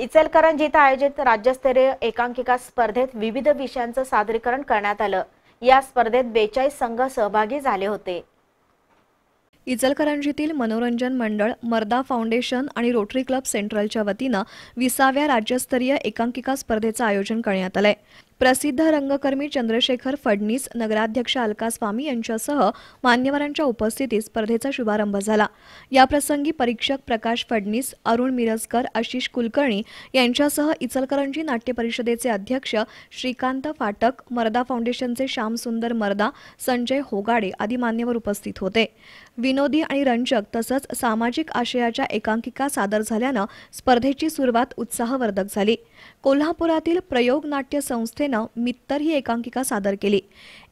इचलकरंजी आयोजित राज्यस्तरीय एकांकिका स्पर्धेत विविध विषयांचं सादरीकरण करण्यात आलं या स्पर्धेत बेचाळीस संघ सहभागी झाले होते इचलकरंजीतील मनोरंजन मंडळ मर्दा फाउंडेशन आणि रोटरी क्लब सेंट्रलच्या वतीनं विसाव्या राज्यस्तरीय एकांकिका स्पर्धेचं आयोजन करण्यात आलं प्रसिद्ध रंगकर्मी चंद्रशेखर फडणीस नगराध्यक्ष अलका स्वामी यांच्यासह मान्यवरांच्या उपस्थितीत स्पर्धेचा शुभारंभ झाला याप्रसंगी परीक्षक प्रकाश फडणीस अरुण मिरजकर आशिष कुलकर्णी यांच्यासह इचलकरंजी नाट्य परिषदेचे अध्यक्ष श्रीकांत फाटक मर्दा फाउंडेशनचे श्यामसुंदर मर्दा संजय होगाडे आदी मान्यवर उपस्थित होते विनोदी आणि रंजक तसंच सामाजिक आशयाच्या एकांकिका सादर झाल्यानं स्पर्धेची सुरुवात उत्साहवर्धक झाली कोल्हापुरातील प्रयोग नाट्य संस्थेने संस्थेनं मित्तर ही एकांकिका सादर केली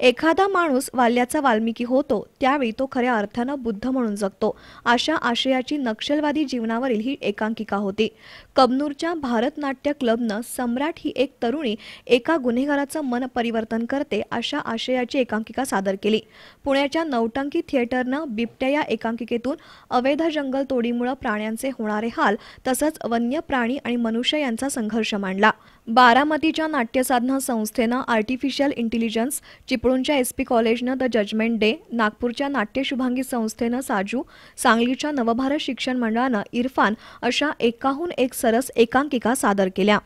एखादा माणूस वाल्याचा वाल्मिकी होतो त्यावेळी तो खऱ्या अर्थानं बुद्ध म्हणून जगतो अशा आशयाची नक्षलवादी जीवनावरील ही एकांकिका होती कबनूरच्या भारतनाट्य क्लबनं सम्राट ही एक तरुणी एका गुन्हेगाराचं मन परिवर्तन करते अशा आशयाची एकांकिका सादर केली पुण्याच्या नौटंकी थिएटरनं बिबट्या या एकांकिकेतून अवैध जंगल तोडीमुळे प्राण्यांचे होणारे हाल तसंच वन्य प्राणी आणि मनुष्य यांचा संघर्ष मांडला बारामतीच्या नाट्यसाधना संस्थेनं आर्टिफिशियल इंटेलिजन्स चिपळूणच्या एस पी कॉलेजनं द जजमेंट डे नागपूरच्या नाट्यशुभांगी संस्थेनं साजू सांगलीच्या नवभारत शिक्षण मंडळानं इरफान अशा एकाहून एक सरस एकांकिका सादर केल्या